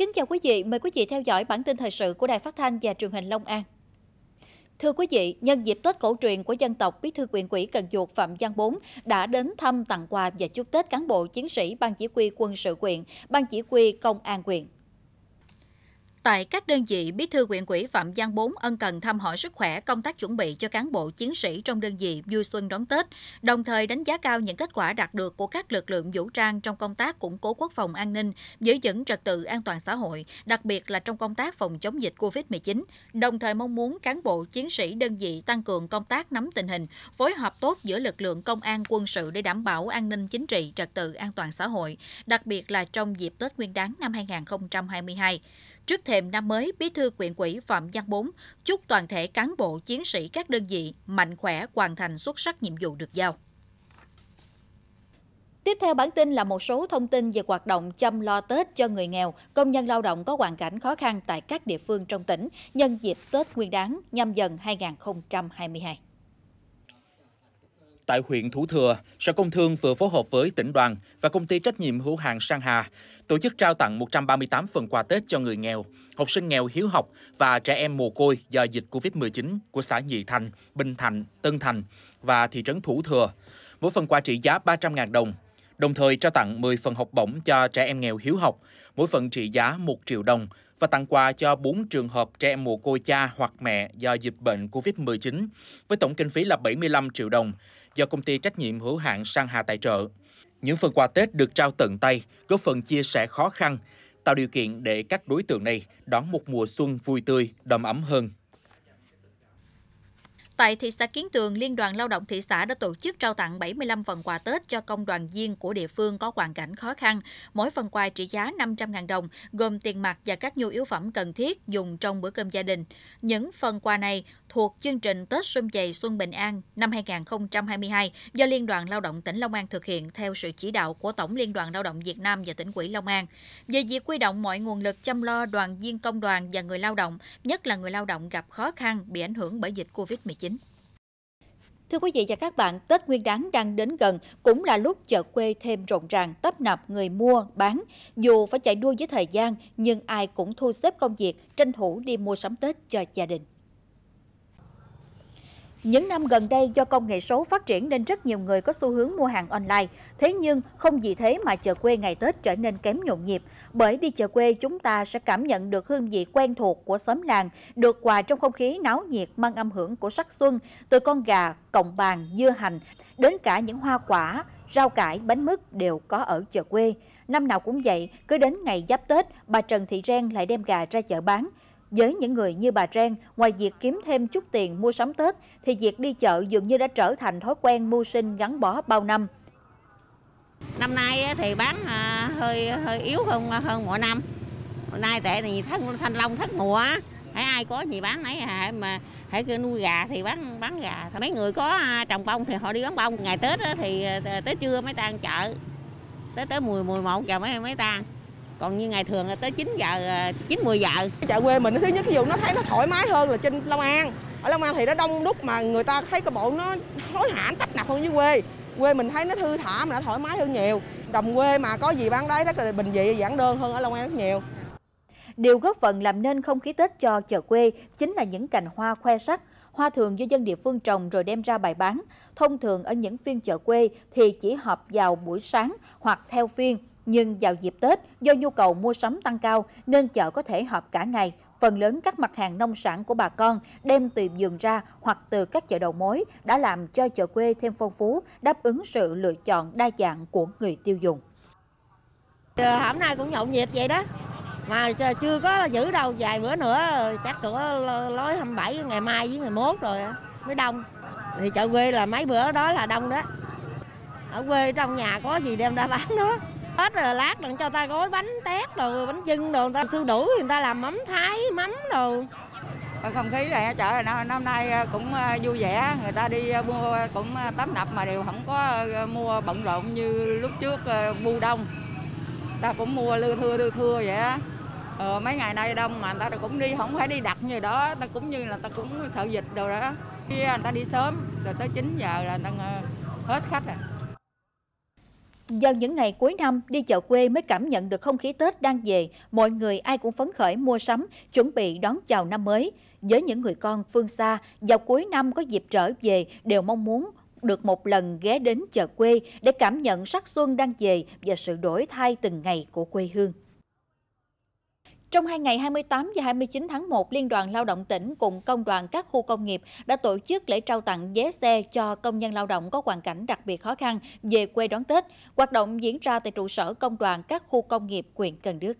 Kính chào quý vị, mời quý vị theo dõi bản tin thời sự của Đài Phát thanh và Truyền hình Long An. Thưa quý vị, nhân dịp Tết cổ truyền của dân tộc, Bí thư quyền quỹ Cần Duộc Phạm Văn Bốn đã đến thăm tặng quà và chúc Tết cán bộ chiến sĩ Ban Chỉ huy quân sự quyện, Ban Chỉ huy Công an quyện. Tại các đơn vị, Bí thư huyện ủy Phạm Giang Bốn ân cần thăm hỏi sức khỏe, công tác chuẩn bị cho cán bộ chiến sĩ trong đơn vị vui xuân đón Tết, đồng thời đánh giá cao những kết quả đạt được của các lực lượng vũ trang trong công tác củng cố quốc phòng an ninh, giữ vững trật tự an toàn xã hội, đặc biệt là trong công tác phòng chống dịch COVID-19. Đồng thời mong muốn cán bộ chiến sĩ đơn vị tăng cường công tác nắm tình hình, phối hợp tốt giữa lực lượng công an quân sự để đảm bảo an ninh chính trị, trật tự an toàn xã hội, đặc biệt là trong dịp Tết Nguyên đán năm 2022. Trước thềm năm mới, Bí thư quyện ủy Phạm Văn Bốn chúc toàn thể cán bộ chiến sĩ các đơn vị mạnh khỏe hoàn thành xuất sắc nhiệm vụ được giao. Tiếp theo bản tin là một số thông tin về hoạt động chăm lo Tết cho người nghèo, công nhân lao động có hoàn cảnh khó khăn tại các địa phương trong tỉnh nhân dịp Tết Nguyên đáng nhâm dần 2022. Tại huyện Thủ Thừa, Sở Công Thương vừa phối hợp với tỉnh đoàn và công ty trách nhiệm hữu hạn Sang Hà tổ chức trao tặng 138 phần quà Tết cho người nghèo, học sinh nghèo hiếu học và trẻ em mồ côi do dịch Covid-19 của xã Nhị Thành, Bình Thạnh, Tân Thành và thị trấn Thủ Thừa. Mỗi phần quà trị giá 300.000 đồng, đồng thời trao tặng 10 phần học bổng cho trẻ em nghèo hiếu học, mỗi phần trị giá 1 triệu đồng và tặng quà cho 4 trường hợp trẻ em mồ côi cha hoặc mẹ do dịch bệnh COVID-19 với tổng kinh phí là 75 triệu đồng do công ty trách nhiệm hữu hạn Sang Hà tài trợ. Những phần quà Tết được trao tận tay, góp phần chia sẻ khó khăn, tạo điều kiện để các đối tượng này đón một mùa xuân vui tươi, đầm ấm hơn. Tại thị xã Kiến Tường, Liên đoàn Lao động thị xã đã tổ chức trao tặng 75 phần quà Tết cho công đoàn viên của địa phương có hoàn cảnh khó khăn. Mỗi phần quà trị giá 500.000 đồng, gồm tiền mặt và các nhu yếu phẩm cần thiết dùng trong bữa cơm gia đình. Những phần quà này thuộc chương trình Tết Xuân dày Xuân Bình An năm 2022 do Liên đoàn Lao động tỉnh Long An thực hiện theo sự chỉ đạo của Tổng Liên đoàn Lao động Việt Nam và tỉnh ủy Long An. Về việc quy động mọi nguồn lực chăm lo đoàn viên công đoàn và người lao động, nhất là người lao động gặp khó khăn bị ảnh hưởng bởi dịch COVID-19. Thưa quý vị và các bạn, Tết Nguyên đán đang đến gần cũng là lúc chợ quê thêm rộn ràng, tấp nập người mua, bán. Dù phải chạy đua với thời gian, nhưng ai cũng thu xếp công việc, tranh thủ đi mua sắm Tết cho gia đình. Những năm gần đây do công nghệ số phát triển nên rất nhiều người có xu hướng mua hàng online. Thế nhưng không vì thế mà chợ quê ngày Tết trở nên kém nhộn nhịp. Bởi đi chợ quê chúng ta sẽ cảm nhận được hương vị quen thuộc của xóm làng, được quà trong không khí náo nhiệt mang âm hưởng của sắc xuân, từ con gà, cọng bàn, dưa hành, đến cả những hoa quả, rau cải, bánh mứt đều có ở chợ quê. Năm nào cũng vậy, cứ đến ngày giáp Tết, bà Trần Thị Ren lại đem gà ra chợ bán. Với những người như bà Trang, ngoài việc kiếm thêm chút tiền mua sắm Tết, thì việc đi chợ dường như đã trở thành thói quen mưu sinh gắn bó bao năm. Năm nay thì bán à, hơi hơi yếu hơn hơn mỗi năm. Hôm nay tệ thì thân thanh long thất mùa, hãy ai có gì bán nấy à, mà hãy nuôi gà thì bán bán gà. Mấy người có à, trồng bông thì họ đi bán bông. Ngày Tết thì à, tới trưa mới tan chợ, tới tới mùi mùi một giờ mới mới tan còn như ngày thường là tới 9 giờ 9 à, 10 giờ chợ quê mình thứ nhất ví dụ nó thấy nó thoải mái hơn là trên Long An ở Long An thì nó đông đúc mà người ta thấy cái bộ nó hối hả tấp nập hơn dưới quê quê mình thấy nó thư thả mà nó thoải mái hơn nhiều đồng quê mà có gì bán đấy rất là bình dị giản đơn hơn ở Long An rất nhiều Điều góp phần làm nên không khí Tết cho chợ quê chính là những cành hoa khoe sắc, hoa thường do dân địa phương trồng rồi đem ra bày bán. Thông thường ở những phiên chợ quê thì chỉ họp vào buổi sáng hoặc theo phiên nhưng vào dịp Tết, do nhu cầu mua sắm tăng cao nên chợ có thể họp cả ngày. Phần lớn các mặt hàng nông sản của bà con đem từ vườn ra hoặc từ các chợ đầu mối đã làm cho chợ quê thêm phong phú, đáp ứng sự lựa chọn đa dạng của người tiêu dùng. Hôm nay cũng nhộn nhịp vậy đó, mà chưa có giữ đâu, vài bữa nữa chắc cửa lối 27 ngày mai với ngày mốt rồi mới đông. Thì chợ quê là mấy bữa đó là đông đó. Ở quê trong nhà có gì đem ra bán đó. Tết rồi lát đừng cho ta gói bánh tét rồi bánh chưng đồ ta sư đủ người ta làm mắm thái mắm đồ không khí này chợ này năm, năm nay ờ, cũng ờ, vui vẻ người ta đi ờ, mua cũng tắm đập mà đều không có mua bận rộn như lúc trước bu đông ta cũng mua lưa thưa lưa thưa vậy đó ờ, mấy ngày nay đông mà người ta cũng đi không phải đi đặt như đó ta cũng như là ta cũng sợ dịch đồ đó khi người ta đi sớm rồi tới 9 giờ là người ta hết khách rồi Dần những ngày cuối năm, đi chợ quê mới cảm nhận được không khí Tết đang về, mọi người ai cũng phấn khởi mua sắm, chuẩn bị đón chào năm mới. Với những người con phương xa, vào cuối năm có dịp trở về đều mong muốn được một lần ghé đến chợ quê để cảm nhận sắc xuân đang về và sự đổi thay từng ngày của quê hương. Trong hai ngày 28 và 29 tháng 1, Liên đoàn Lao động tỉnh cùng công đoàn các khu công nghiệp đã tổ chức lễ trao tặng vé xe cho công nhân lao động có hoàn cảnh đặc biệt khó khăn về quê đón Tết. Hoạt động diễn ra tại trụ sở công đoàn các khu công nghiệp huyện Cần Đức.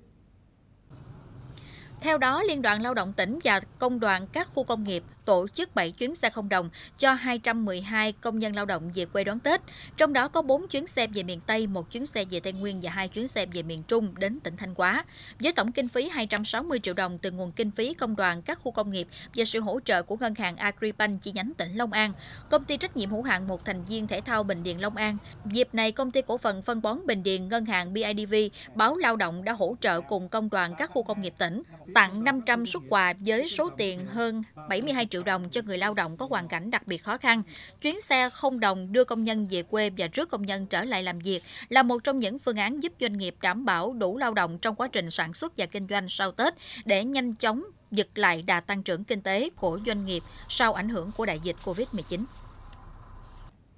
Theo đó, Liên đoàn Lao động tỉnh và Công đoàn các khu công nghiệp tổ chức 7 chuyến xe không đồng cho 212 công nhân lao động về quê đón Tết. Trong đó có 4 chuyến xe về miền Tây, một chuyến xe về Tây Nguyên và hai chuyến xe về miền Trung đến tỉnh Thanh Hóa. Với tổng kinh phí 260 triệu đồng từ nguồn kinh phí công đoàn các khu công nghiệp và sự hỗ trợ của ngân hàng Agribank chi nhánh tỉnh Long An, công ty trách nhiệm hữu hạn một thành viên thể thao Bình Điền Long An. Dịp này, công ty cổ phần phân bón Bình Điền ngân hàng BIDV, báo Lao động đã hỗ trợ cùng công đoàn các khu công nghiệp tỉnh tặng 500 xuất quà với số tiền hơn 72 triệu triệu đồng cho người lao động có hoàn cảnh đặc biệt khó khăn. Chuyến xe không đồng đưa công nhân về quê và rước công nhân trở lại làm việc là một trong những phương án giúp doanh nghiệp đảm bảo đủ lao động trong quá trình sản xuất và kinh doanh sau Tết để nhanh chóng giật lại đà tăng trưởng kinh tế của doanh nghiệp sau ảnh hưởng của đại dịch COVID-19.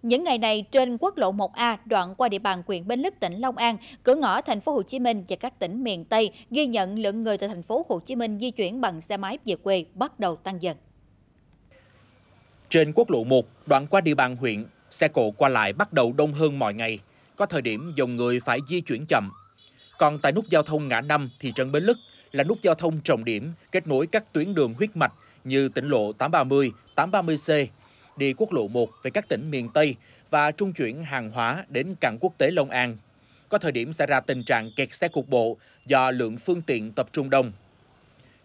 Những ngày này trên quốc lộ 1A đoạn qua địa bàn huyện Bến Lức tỉnh Long An, cửa ngõ thành phố Hồ Chí Minh và các tỉnh miền Tây ghi nhận lượng người từ thành phố Hồ Chí Minh di chuyển bằng xe máy về quê bắt đầu tăng dần. Trên quốc lộ 1, đoạn qua địa bàn huyện, xe cộ qua lại bắt đầu đông hơn mọi ngày, có thời điểm dòng người phải di chuyển chậm. Còn tại nút giao thông ngã năm thì trấn Bến Lức là nút giao thông trọng điểm kết nối các tuyến đường huyết mạch như tỉnh lộ 830, 830C, đi quốc lộ 1 về các tỉnh miền Tây và trung chuyển hàng hóa đến cảng quốc tế Long An. Có thời điểm xảy ra tình trạng kẹt xe cục bộ do lượng phương tiện tập trung đông.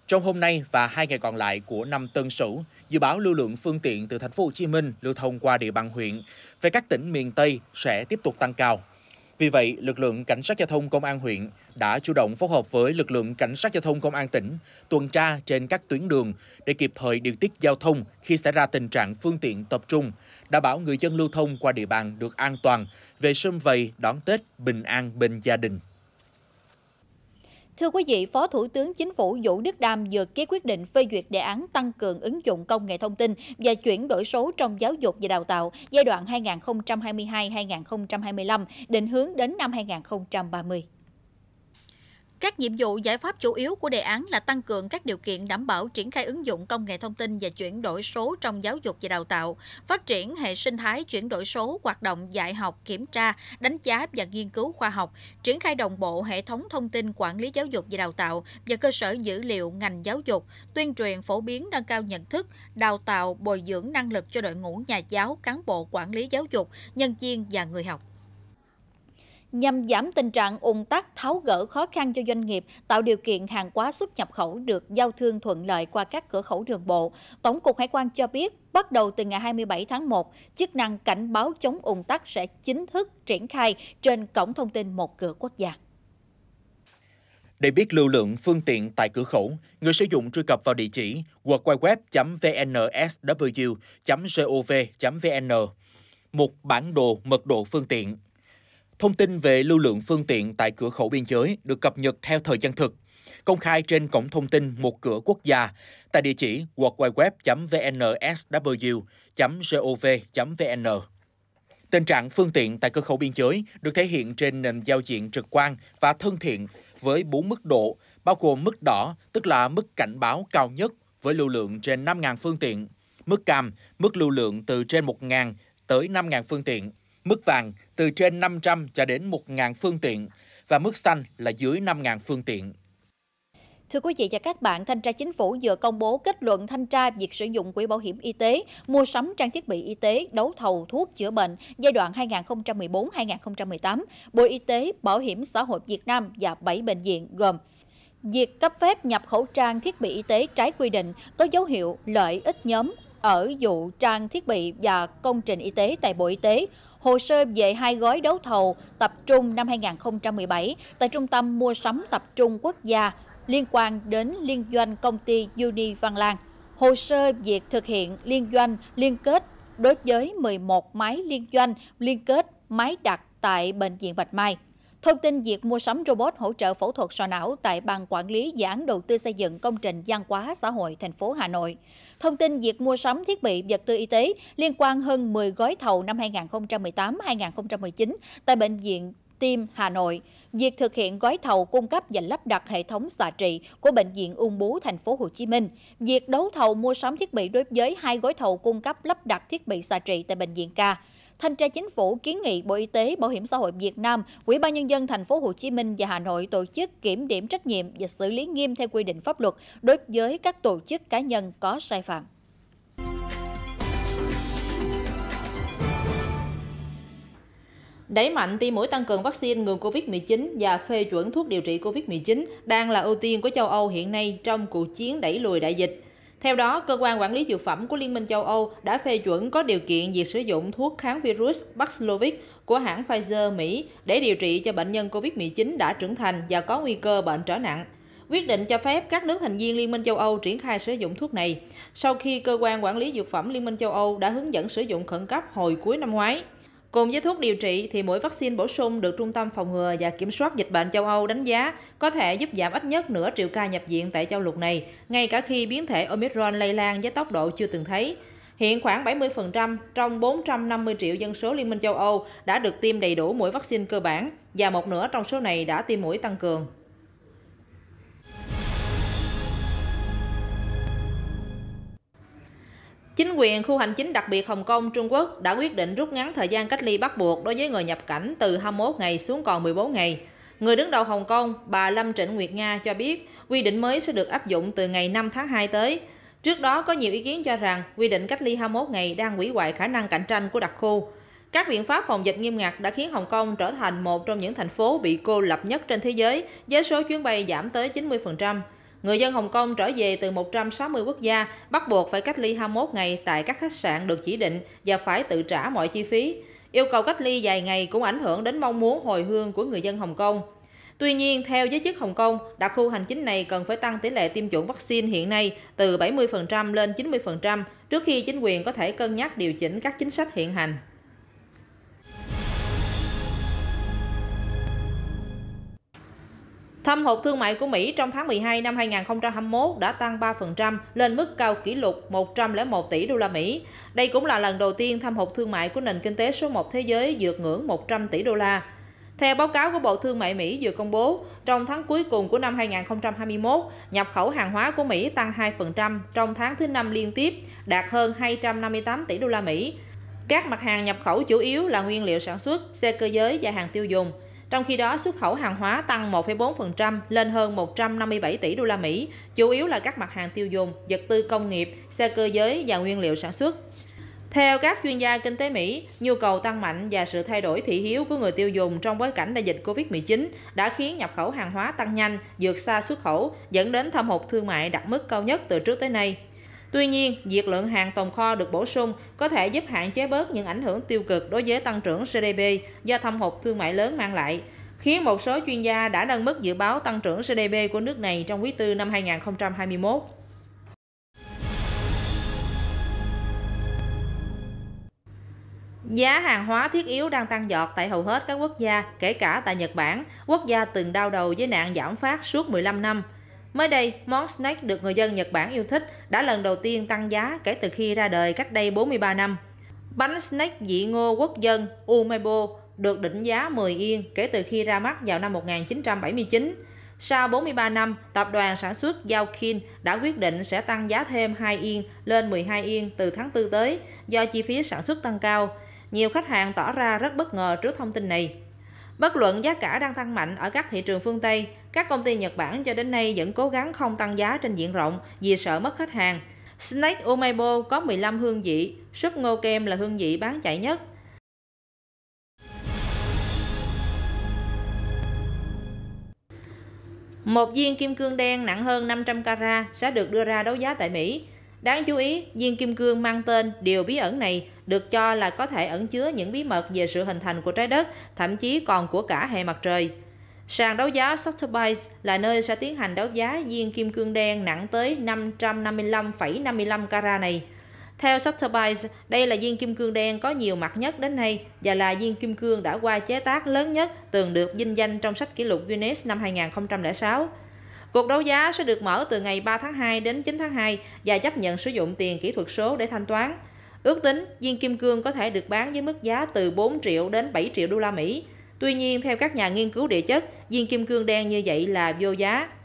Trong hôm nay và hai ngày còn lại của năm Tân Sửu, dự báo lưu lượng phương tiện từ thành phố Hồ Chí Minh lưu thông qua địa bàn huyện về các tỉnh miền Tây sẽ tiếp tục tăng cao. Vì vậy, lực lượng cảnh sát giao thông công an huyện đã chủ động phối hợp với lực lượng cảnh sát giao thông công an tỉnh tuần tra trên các tuyến đường để kịp thời điều tiết giao thông khi xảy ra tình trạng phương tiện tập trung, đảm bảo người dân lưu thông qua địa bàn được an toàn, về sum vầy đón Tết bình an bên gia đình. Thưa quý vị, Phó Thủ tướng Chính phủ Vũ Đức Đam vừa ký quyết định phê duyệt đề án tăng cường ứng dụng công nghệ thông tin và chuyển đổi số trong giáo dục và đào tạo giai đoạn 2022-2025, định hướng đến năm 2030. Các nhiệm vụ giải pháp chủ yếu của đề án là tăng cường các điều kiện đảm bảo triển khai ứng dụng công nghệ thông tin và chuyển đổi số trong giáo dục và đào tạo, phát triển hệ sinh thái chuyển đổi số, hoạt động dạy học, kiểm tra, đánh giá và nghiên cứu khoa học, triển khai đồng bộ hệ thống thông tin quản lý giáo dục và đào tạo và cơ sở dữ liệu ngành giáo dục, tuyên truyền phổ biến nâng cao nhận thức, đào tạo, bồi dưỡng năng lực cho đội ngũ nhà giáo, cán bộ quản lý giáo dục, nhân viên và người học nhằm giảm tình trạng ủng tắc tháo gỡ khó khăn cho doanh nghiệp, tạo điều kiện hàng hóa xuất nhập khẩu được giao thương thuận lợi qua các cửa khẩu đường bộ. Tổng cục Hải quan cho biết, bắt đầu từ ngày 27 tháng 1, chức năng cảnh báo chống ủng tắc sẽ chính thức triển khai trên cổng thông tin một cửa quốc gia. Để biết lưu lượng phương tiện tại cửa khẩu, người sử dụng truy cập vào địa chỉ www.vnsw.gov.vn một bản đồ mật độ phương tiện Thông tin về lưu lượng phương tiện tại cửa khẩu biên giới được cập nhật theo thời gian thực, công khai trên cổng thông tin một cửa quốc gia tại địa chỉ www.vnsw.gov.vn. Tình trạng phương tiện tại cửa khẩu biên giới được thể hiện trên nền giao diện trực quan và thân thiện với 4 mức độ, bao gồm mức đỏ, tức là mức cảnh báo cao nhất với lưu lượng trên 5.000 phương tiện, mức cam, mức lưu lượng từ trên 1.000 tới 5.000 phương tiện, Mức vàng từ trên 500 cho đến 1.000 phương tiện và mức xanh là dưới 5.000 phương tiện. Thưa quý vị và các bạn, Thanh tra Chính phủ vừa công bố kết luận thanh tra việc sử dụng quỹ bảo hiểm y tế, mua sắm trang thiết bị y tế, đấu thầu thuốc chữa bệnh giai đoạn 2014-2018, Bộ Y tế, Bảo hiểm xã hội Việt Nam và 7 bệnh viện gồm Việc cấp phép nhập khẩu trang thiết bị y tế trái quy định có dấu hiệu lợi ích nhóm ở vụ trang thiết bị và công trình y tế tại Bộ Y tế, hồ sơ về hai gói đấu thầu tập trung năm 2017 tại Trung tâm Mua sắm Tập trung Quốc gia liên quan đến liên doanh công ty Uni Văn Lan. Hồ sơ việc thực hiện liên doanh liên kết đối với 11 máy liên doanh liên kết máy đặt tại Bệnh viện Bạch Mai. Thông tin việc mua sắm robot hỗ trợ phẫu thuật sọ não tại Ban Quản lý Dự án Đầu tư xây dựng công trình gian quá xã hội thành phố Hà Nội. Thông tin việc mua sắm thiết bị vật tư y tế liên quan hơn 10 gói thầu năm 2018-2019 tại Bệnh viện Tim Hà Nội. Việc thực hiện gói thầu cung cấp và lắp đặt hệ thống xạ trị của bệnh viện Ung Bú thành phố Hồ Chí Minh, việc đấu thầu mua sắm thiết bị đối với hai gói thầu cung cấp lắp đặt thiết bị xạ trị tại bệnh viện Ca Thanh tra Chính phủ kiến nghị Bộ Y tế, Bảo hiểm xã hội Việt Nam, Ủy ban nhân dân thành phố Hồ Chí Minh và Hà Nội tổ chức kiểm điểm trách nhiệm và xử lý nghiêm theo quy định pháp luật đối với các tổ chức cá nhân có sai phạm. Đẩy mạnh tiêm mũi tăng cường vaccine ngừa COVID-19 và phê chuẩn thuốc điều trị COVID-19 đang là ưu tiên của châu Âu hiện nay trong cuộc chiến đẩy lùi đại dịch. Theo đó, cơ quan quản lý dược phẩm của Liên minh châu Âu đã phê chuẩn có điều kiện việc sử dụng thuốc kháng virus Paxlovid của hãng Pfizer Mỹ để điều trị cho bệnh nhân COVID-19 đã trưởng thành và có nguy cơ bệnh trở nặng. Quyết định cho phép các nước thành viên Liên minh châu Âu triển khai sử dụng thuốc này sau khi cơ quan quản lý dược phẩm Liên minh châu Âu đã hướng dẫn sử dụng khẩn cấp hồi cuối năm ngoái. Cùng với thuốc điều trị thì mỗi vaccine bổ sung được Trung tâm Phòng ngừa và Kiểm soát Dịch bệnh châu Âu đánh giá có thể giúp giảm ít nhất nửa triệu ca nhập viện tại châu lục này, ngay cả khi biến thể Omicron lây lan với tốc độ chưa từng thấy. Hiện khoảng 70% trong 450 triệu dân số Liên minh châu Âu đã được tiêm đầy đủ mũi vaccine cơ bản và một nửa trong số này đã tiêm mũi tăng cường. Chính quyền khu hành chính đặc biệt Hồng Kông, Trung Quốc đã quyết định rút ngắn thời gian cách ly bắt buộc đối với người nhập cảnh từ 21 ngày xuống còn 14 ngày. Người đứng đầu Hồng Kông, bà Lâm Trịnh Nguyệt Nga cho biết, quy định mới sẽ được áp dụng từ ngày 5 tháng 2 tới. Trước đó có nhiều ý kiến cho rằng quy định cách ly 21 ngày đang hủy hoại khả năng cạnh tranh của đặc khu. Các biện pháp phòng dịch nghiêm ngặt đã khiến Hồng Kông trở thành một trong những thành phố bị cô lập nhất trên thế giới với số chuyến bay giảm tới 90%. Người dân Hồng Kông trở về từ 160 quốc gia bắt buộc phải cách ly 21 ngày tại các khách sạn được chỉ định và phải tự trả mọi chi phí. Yêu cầu cách ly dài ngày cũng ảnh hưởng đến mong muốn hồi hương của người dân Hồng Kông. Tuy nhiên, theo giới chức Hồng Kông, đặc khu hành chính này cần phải tăng tỷ lệ tiêm chủng vaccine hiện nay từ 70% lên 90% trước khi chính quyền có thể cân nhắc điều chỉnh các chính sách hiện hành. Thâm hụt thương mại của Mỹ trong tháng 12 năm 2021 đã tăng 3% lên mức cao kỷ lục 101 tỷ đô la Mỹ. Đây cũng là lần đầu tiên thâm hụt thương mại của nền kinh tế số 1 thế giới vượt ngưỡng 100 tỷ đô la. Theo báo cáo của Bộ Thương mại Mỹ vừa công bố, trong tháng cuối cùng của năm 2021, nhập khẩu hàng hóa của Mỹ tăng 2% trong tháng thứ năm liên tiếp, đạt hơn 258 tỷ đô la Mỹ. Các mặt hàng nhập khẩu chủ yếu là nguyên liệu sản xuất, xe cơ giới và hàng tiêu dùng – trong khi đó, xuất khẩu hàng hóa tăng 1,4% lên hơn 157 tỷ đô la Mỹ, chủ yếu là các mặt hàng tiêu dùng, vật tư công nghiệp, xe cơ giới và nguyên liệu sản xuất. Theo các chuyên gia kinh tế Mỹ, nhu cầu tăng mạnh và sự thay đổi thị hiếu của người tiêu dùng trong bối cảnh đại dịch Covid-19 đã khiến nhập khẩu hàng hóa tăng nhanh, vượt xa xuất khẩu, dẫn đến thâm hụt thương mại đạt mức cao nhất từ trước tới nay. Tuy nhiên, việc lượng hàng tồn kho được bổ sung có thể giúp hạn chế bớt những ảnh hưởng tiêu cực đối với tăng trưởng GDP do thâm hụt thương mại lớn mang lại, khiến một số chuyên gia đã nâng mức dự báo tăng trưởng GDP của nước này trong quý tư năm 2021. Giá hàng hóa thiết yếu đang tăng giọt tại hầu hết các quốc gia, kể cả tại Nhật Bản, quốc gia từng đau đầu với nạn giảm phát suốt 15 năm – Mới đây, món snack được người dân Nhật Bản yêu thích đã lần đầu tiên tăng giá kể từ khi ra đời cách đây 43 năm. Bánh snack dị ngô quốc dân Umebo được định giá 10 yên kể từ khi ra mắt vào năm 1979. Sau 43 năm, tập đoàn sản xuất Giao đã quyết định sẽ tăng giá thêm 2 yên lên 12 yên từ tháng 4 tới do chi phí sản xuất tăng cao. Nhiều khách hàng tỏ ra rất bất ngờ trước thông tin này. Bất luận giá cả đang tăng mạnh ở các thị trường phương Tây, các công ty Nhật Bản cho đến nay vẫn cố gắng không tăng giá trên diện rộng vì sợ mất khách hàng. Snack Umebo có 15 hương vị, súp ngô kem là hương vị bán chạy nhất. Một viên kim cương đen nặng hơn 500 carat sẽ được đưa ra đấu giá tại Mỹ. Đáng chú ý, viên kim cương mang tên điều bí ẩn này được cho là có thể ẩn chứa những bí mật về sự hình thành của trái đất, thậm chí còn của cả hệ mặt trời. Sàn đấu giá Sotheby's là nơi sẽ tiến hành đấu giá viên kim cương đen nặng tới 555,55 carat này. Theo Sotheby's, đây là viên kim cương đen có nhiều mặt nhất đến nay và là viên kim cương đã qua chế tác lớn nhất từng được vinh danh trong sách kỷ lục Guinness năm 2006. Cuộc đấu giá sẽ được mở từ ngày 3 tháng 2 đến 9 tháng 2 và chấp nhận sử dụng tiền kỹ thuật số để thanh toán. Ước tính viên kim cương có thể được bán với mức giá từ 4 triệu đến 7 triệu đô la Mỹ. Tuy nhiên, theo các nhà nghiên cứu địa chất, viên kim cương đen như vậy là vô giá.